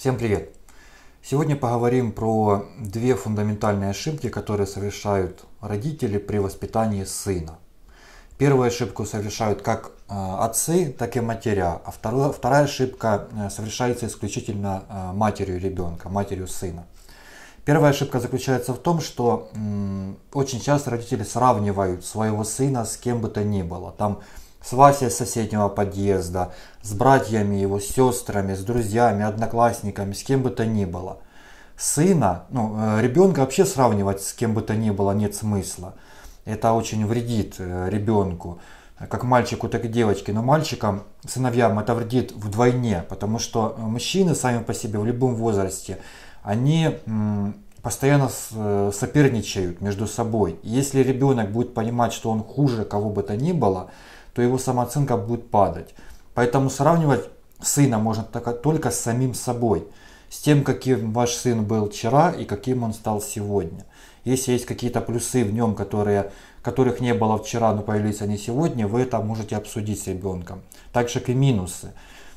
Всем привет! Сегодня поговорим про две фундаментальные ошибки, которые совершают родители при воспитании сына. Первую ошибку совершают как э, отцы, так и матеря, а вторая, вторая ошибка э, совершается исключительно э, матерью ребенка, матерью сына. Первая ошибка заключается в том, что очень часто родители сравнивают своего сына с кем бы то ни было. Там с Васей соседнего подъезда, с братьями его, с сестрами, с друзьями, одноклассниками, с кем бы то ни было. Сына, ну, э, ребенка вообще сравнивать с кем бы то ни было нет смысла. Это очень вредит э, ребенку, как мальчику, так и девочке. Но мальчикам, сыновьям это вредит вдвойне, потому что мужчины сами по себе в любом возрасте, они постоянно э, соперничают между собой. если ребенок будет понимать, что он хуже кого бы то ни было, то его самооценка будет падать. Поэтому сравнивать сына можно только, с самим собой, с тем, каким ваш сын был вчера и каким он стал сегодня. Если есть какие-то плюсы в нем, которые, которых не было вчера, но появились они сегодня, вы это можете обсудить с ребенком. Так же, как и минусы.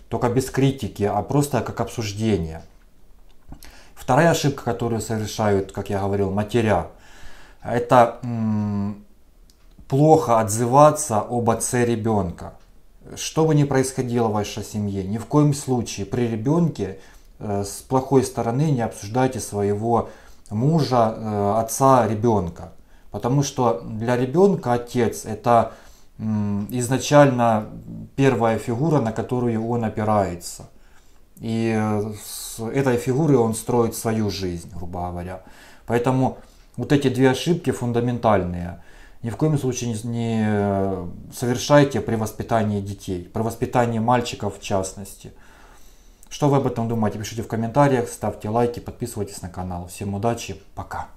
Только без критики, а просто как обсуждение. Вторая ошибка, которую совершают, как я говорил, матеря, это плохо отзываться об отце ребенка. Что бы ни происходило в вашей семье, ни в коем случае при ребенке э, с плохой стороны не обсуждайте своего мужа, э, отца ребенка. Потому что для ребенка отец это изначально первая фигура, на которую он опирается. И э, с этой фигуры он строит свою жизнь, грубо говоря. Поэтому вот эти две ошибки фундаментальные – ни в коем случае не, не э, совершайте при воспитании детей, при воспитании мальчиков в частности. Что вы об этом думаете, пишите в комментариях, ставьте лайки, подписывайтесь на канал. Всем удачи, пока!